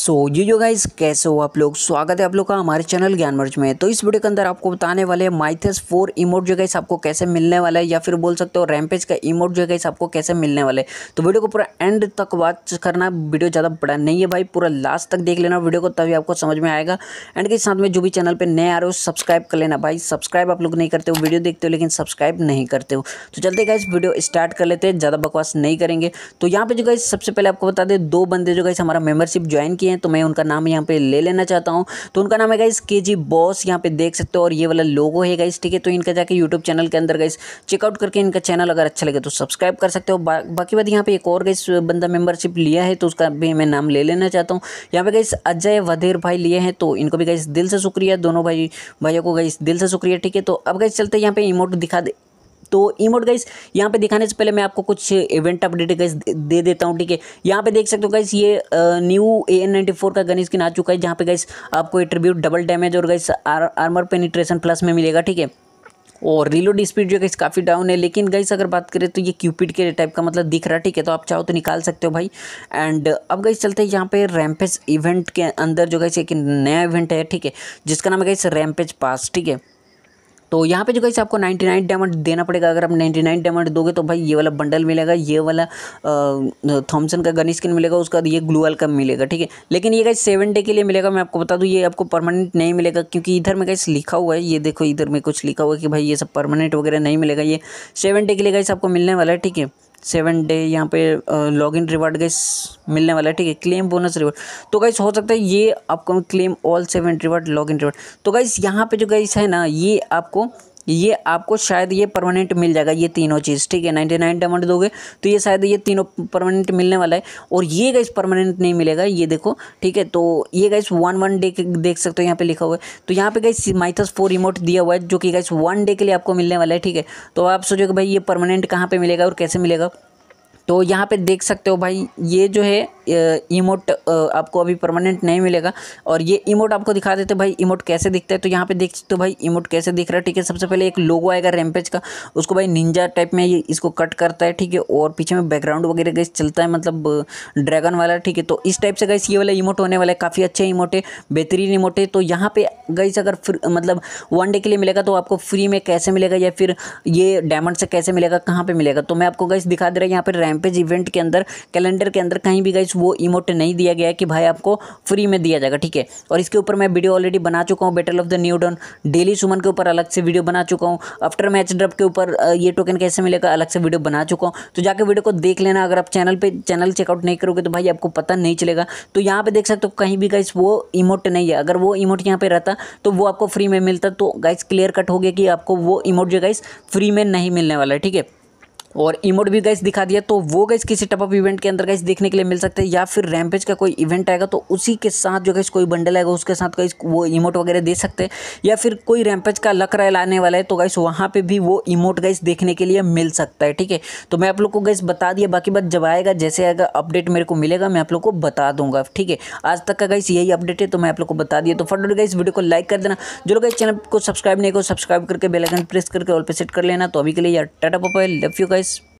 so you you guys कैसे हो आप लोग स्वागत है आप लोग का हमारे चैनल ज्ञान मर्च में तो इस वीडियो के अंदर आपको बताने वाले हैं माइथस फोर इमोट जो गाइस आपको कैसे मिलने वाला है या फिर बोल सकते हो रैमपेज का इमोट जो गाइस आपको कैसे मिलने वाला है तो वीडियो को पूरा एंड तक वॉच करना वीडियो ज़्यादा बड़ा नहीं है भाई पूरा लास्ट तक देख लेना वीडियो को तभी आपको समझ में आएगा एंड के साथ में जो भी चैनल पर नए आ रहे हो सब्सक्राइब कर लेना भाई सब्सक्राइब आप लोग नहीं करते हो वीडियो देखते हो लेकिन सब्सक्राइब नहीं करते हो तो चलते गाइस वीडियो स्टार्ट कर लेते हैं ज़्यादा बकवास नहीं करेंगे तो यहाँ पर जो गाइस सबसे पहले आपको बता दें दो बंदे जो गाइस हमारा मेम्बरशिप ज्वाइन किया हैं तो मैं उनका नाम यहाँ पे ले लेना चाहता हूँ तो उनका नाम है गाइस के जी बॉस यहाँ पे देख सकते हो और ये वाला लोगो है गाइस ठीक है तो इनका जाके यूट्यूब चैनल के अंदर गाइस चेकआउट करके इनका चैनल अगर अच्छा लगे तो सब्सक्राइब कर सकते हो बा, बाकी बात यहाँ पे एक और गाइस बंदा मेंबरशिप लिया है तो उसका भी मैं नाम ले लेना चाहता हूँ यहाँ पे गाइस अजय वधेर भाई लिए हैं तो इनको भी गाइस दिल से शुक्रिया दोनों भाई भाइयों को गाइस दिल से शुक्रिया ठीक है तो अब गाइस चलते यहाँ पे इमोट दिखा दे तो इमोट गाइस यहाँ पे दिखाने से पहले मैं आपको कुछ इवेंट अपडेट गाइस दे देता हूँ ठीक है यहाँ पे देख सकते हो गाइस ये new A N ninety four का गन स्किन आ चुका है जहाँ पे गाइस आपको एट्रीब्यूट डबल डैमेज और गाइस आर, आर्मर पेनिट्रेशन प्लस में मिलेगा ठीक है और रिलोड स्पीड जो है काफ़ी डाउन है लेकिन गाइस अगर बात करें तो ये क्यूपिड के टाइप का मतलब दिख रहा है ठीक है तो आप चाहो तो निकाल सकते हो भाई एंड अब गाइस चलते हैं यहाँ पे रैम्पेज इवेंट के अंदर जो गाइस एक नया इवेंट है ठीक है जिसका नाम है गाइस रैम्पेज पास ठीक है तो यहाँ पे जो कैसे आपको 99 डायमंड देना पड़ेगा अगर आप 99 डायमंड दोगे तो भाई ये वाला बंडल मिलेगा ये वाला थॉमसन का गनी स्किन मिलेगा उसका ये ग्लूअल का मिलेगा ठीक है लेकिन ये कैसे सेवन डे के लिए मिलेगा मैं आपको बता दूँ ये आपको परमानेंट नहीं मिलेगा क्योंकि इधर में गाइस लिखा हुआ है ये देखो इधर में कुछ लिखा हुआ है कि भाई ये सब परमानेंट वगैरह नहीं मिलेगा ये सेवन डे के लिए कैसे आपको मिलने वाला है ठीक है सेवन डे यहाँ पे लॉग इन रिवार्ड गैस मिलने वाला है ठीक है क्लेम बोनस रिवार्ड तो गाइस हो सकता है ये आपको claim all seven reward log in reward तो गाइस यहाँ पे जो गाइस है ना ये आपको ये आपको शायद ये परमानेंट मिल जाएगा ये तीनों चीज़ ठीक है नाइन्टी नाइन डायमंड दोगे तो ये शायद ये तीनों परमानेंट मिलने वाला है और ये गाइस परमानेंट नहीं मिलेगा ये देखो ठीक है तो ये गाइस वन वन डे देख सकते हो यहाँ पे लिखा हुआ है तो यहाँ पे गाइस माइथस फोर रिमोट दिया हुआ है जो कि गाइस वन डे के लिए आपको मिलने वाला है ठीक है तो आप सोचोगे भाई ये परमानेंट कहाँ पर मिलेगा और कैसे मिलेगा तो यहाँ पे देख सकते हो भाई ये जो है इमोट आपको अभी परमानेंट नहीं मिलेगा और ये इमोट आपको दिखा देते भाई इमोट कैसे दिखता है तो यहाँ पे देख सकते हो भाई इमोट कैसे दिख रहा है ठीक है सबसे पहले एक लोगो आएगा रैमपेज का उसको भाई निंजा टाइप में ये इसको कट करता है ठीक है और पीछे में बैकग्राउंड वगैरह गैस चलता है मतलब ड्रैगन वाला ठीक है तो इस टाइप से गैस ये वाला इमोट होने वाला है काफ़ी अच्छे इमोट है बेहतरीन इमोट है तो यहाँ पे गैस अगर मतलब वन डे के लिए मिलेगा तो आपको फ्री में कैसे मिलेगा या फिर ये डायमंड से कैसे मिलेगा कहाँ पर मिलेगा तो मैं आपको गैस दिखा दे रहा है यहाँ पर रैमपेज इवेंट के अंदर कैलेंडर के अंदर कहीं भी गैस वो इमोट नहीं दिया गया कि भाई आपको फ्री में दिया जाएगा ठीक है और इसके ऊपर मैं वीडियो ऑलरेडी बना चुका हूँ battle of the new dawn daily summon के ऊपर अलग से वीडियो बना चुका हूँ आफ्टर मैच ड्रप के ऊपर ये टोकन कैसे मिलेगा अलग से वीडियो बना चुका हूँ तो जाकर वीडियो को देख लेना अगर आप चैनल पर चैनल चेकआउट नहीं करोगे तो भाई आपको पता नहीं चलेगा तो यहाँ पर देख सकते हो कहीं भी गाइस वो इमोट नहीं है अगर वो इमोट यहाँ पर रहता तो वो आपको फ्री में मिलता तो गाइस क्लियर कट हो गया कि आपको वो इमोट जो गाइस फ्री में नहीं मिलने वाला है ठीक है और इमोट भी गैस दिखा दिया तो वो गैस किसी टपअप इवेंट के अंदर गैस देखने के लिए मिल सकते हैं या फिर रैमपेज का कोई इवेंट आएगा तो उसी के साथ जो गैस कोई बंडल आएगा उसके साथ गैस वो इमोट वगैरह दे सकते हैं या फिर कोई रैमपेज का लक रैल आने वाला है तो गैस वहाँ पर भी वो इमोट गैस देखने के लिए मिल सकता है ठीक है तो मैं आप लोग को गैस बता दिया बाकी बात जब आएगा जैसे आएगा अपडेट मेरे को मिलेगा मैं आप लोग को बता दूंगा ठीक है आज तक का गैस यही अपडेट है तो मैं आप लोग को बता दिया तो फटाफट गैस वीडियो को लाइक कर देना जो लोग इस चैनल को सब्सक्राइब नहीं को सब्सक्राइब करके बेलाइकन प्रेस करके ऑल पर सेट कर लेना तो अभी के लिए यार टाटा पापा लव यू गाइस